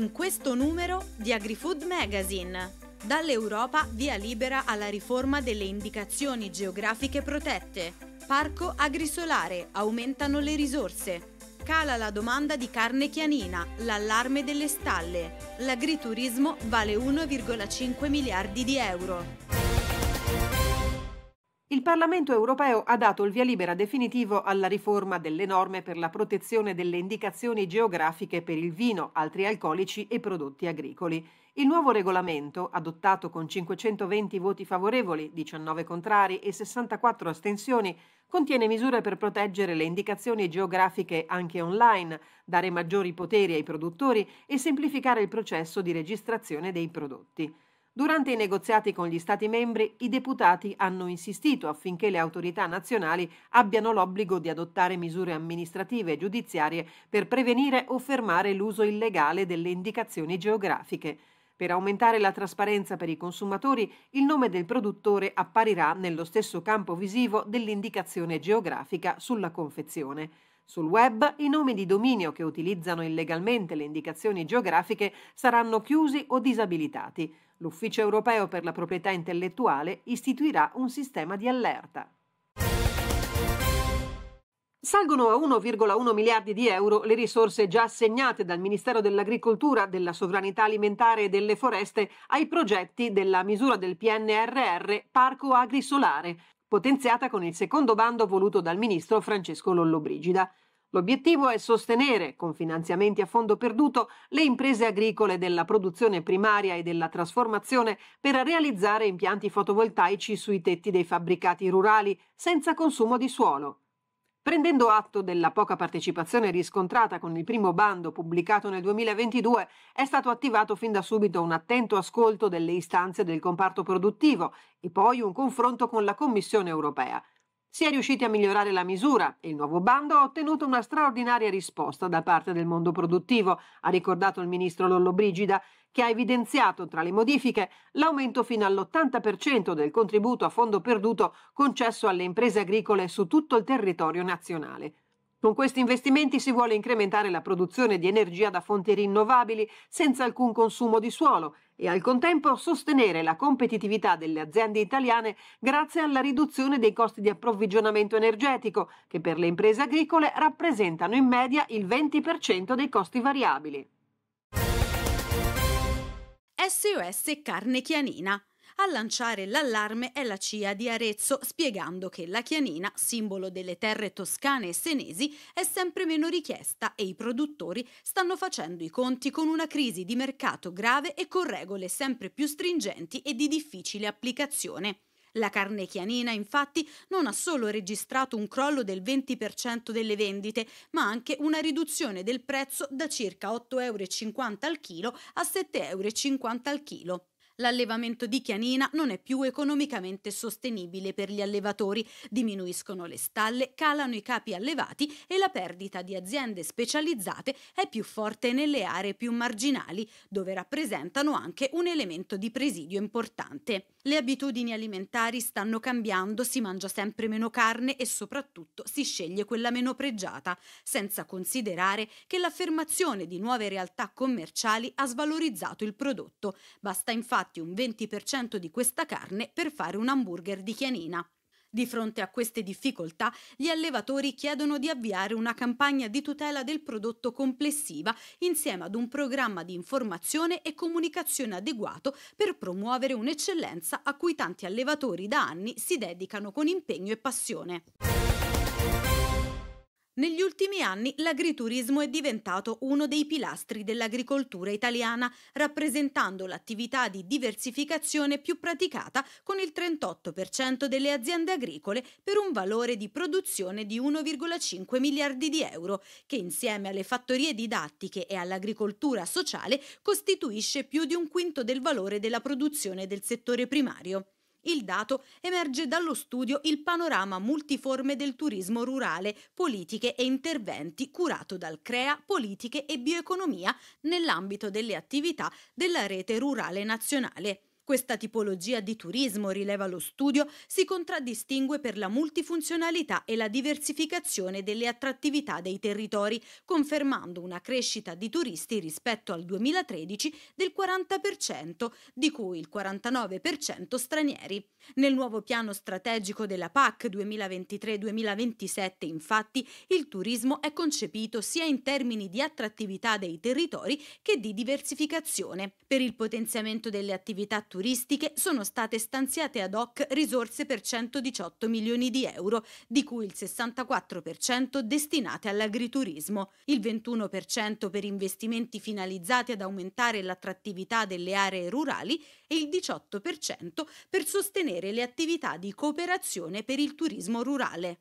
in questo numero di AgriFood Magazine. Dall'Europa via libera alla riforma delle indicazioni geografiche protette. Parco agrisolare, aumentano le risorse. Cala la domanda di carne chianina, l'allarme delle stalle. L'agriturismo vale 1,5 miliardi di euro il Parlamento europeo ha dato il via libera definitivo alla riforma delle norme per la protezione delle indicazioni geografiche per il vino, altri alcolici e prodotti agricoli. Il nuovo regolamento, adottato con 520 voti favorevoli, 19 contrari e 64 astensioni, contiene misure per proteggere le indicazioni geografiche anche online, dare maggiori poteri ai produttori e semplificare il processo di registrazione dei prodotti. Durante i negoziati con gli Stati membri, i deputati hanno insistito affinché le autorità nazionali abbiano l'obbligo di adottare misure amministrative e giudiziarie per prevenire o fermare l'uso illegale delle indicazioni geografiche. Per aumentare la trasparenza per i consumatori, il nome del produttore apparirà nello stesso campo visivo dell'indicazione geografica sulla confezione. Sul web i nomi di dominio che utilizzano illegalmente le indicazioni geografiche saranno chiusi o disabilitati. L'Ufficio europeo per la proprietà intellettuale istituirà un sistema di allerta. Salgono a 1,1 miliardi di euro le risorse già assegnate dal Ministero dell'Agricoltura, della Sovranità Alimentare e delle Foreste ai progetti della misura del PNRR Parco Agrisolare, potenziata con il secondo bando voluto dal ministro Francesco Lollobrigida. L'obiettivo è sostenere, con finanziamenti a fondo perduto, le imprese agricole della produzione primaria e della trasformazione per realizzare impianti fotovoltaici sui tetti dei fabbricati rurali senza consumo di suolo. Prendendo atto della poca partecipazione riscontrata con il primo bando pubblicato nel 2022, è stato attivato fin da subito un attento ascolto delle istanze del comparto produttivo e poi un confronto con la Commissione europea. Si è riusciti a migliorare la misura e il nuovo bando ha ottenuto una straordinaria risposta da parte del mondo produttivo, ha ricordato il ministro Lollobrigida, che ha evidenziato tra le modifiche l'aumento fino all'80% del contributo a fondo perduto concesso alle imprese agricole su tutto il territorio nazionale. Con questi investimenti si vuole incrementare la produzione di energia da fonti rinnovabili senza alcun consumo di suolo e al contempo sostenere la competitività delle aziende italiane grazie alla riduzione dei costi di approvvigionamento energetico, che per le imprese agricole rappresentano in media il 20% dei costi variabili. SOS Carne Chianina a lanciare l'allarme è la CIA di Arezzo, spiegando che la chianina, simbolo delle terre toscane e senesi, è sempre meno richiesta e i produttori stanno facendo i conti con una crisi di mercato grave e con regole sempre più stringenti e di difficile applicazione. La carne chianina infatti non ha solo registrato un crollo del 20% delle vendite, ma anche una riduzione del prezzo da circa 8,50 euro al chilo a 7,50 euro al chilo. L'allevamento di chianina non è più economicamente sostenibile per gli allevatori, diminuiscono le stalle, calano i capi allevati e la perdita di aziende specializzate è più forte nelle aree più marginali, dove rappresentano anche un elemento di presidio importante. Le abitudini alimentari stanno cambiando, si mangia sempre meno carne e soprattutto si sceglie quella meno pregiata, senza considerare che l'affermazione di nuove realtà commerciali ha svalorizzato il prodotto. Basta infatti infatti un 20% di questa carne per fare un hamburger di chianina. Di fronte a queste difficoltà, gli allevatori chiedono di avviare una campagna di tutela del prodotto complessiva insieme ad un programma di informazione e comunicazione adeguato per promuovere un'eccellenza a cui tanti allevatori da anni si dedicano con impegno e passione. Negli ultimi anni l'agriturismo è diventato uno dei pilastri dell'agricoltura italiana, rappresentando l'attività di diversificazione più praticata con il 38% delle aziende agricole per un valore di produzione di 1,5 miliardi di euro, che insieme alle fattorie didattiche e all'agricoltura sociale costituisce più di un quinto del valore della produzione del settore primario. Il dato emerge dallo studio Il panorama multiforme del turismo rurale, politiche e interventi curato dal CREA Politiche e Bioeconomia nell'ambito delle attività della rete rurale nazionale. Questa tipologia di turismo, rileva lo studio, si contraddistingue per la multifunzionalità e la diversificazione delle attrattività dei territori, confermando una crescita di turisti rispetto al 2013 del 40%, di cui il 49% stranieri. Nel nuovo piano strategico della PAC 2023-2027, infatti, il turismo è concepito sia in termini di attrattività dei territori che di diversificazione. Per il potenziamento delle attività turistiche turistiche sono state stanziate ad hoc risorse per 118 milioni di euro, di cui il 64% destinate all'agriturismo, il 21% per investimenti finalizzati ad aumentare l'attrattività delle aree rurali e il 18% per sostenere le attività di cooperazione per il turismo rurale.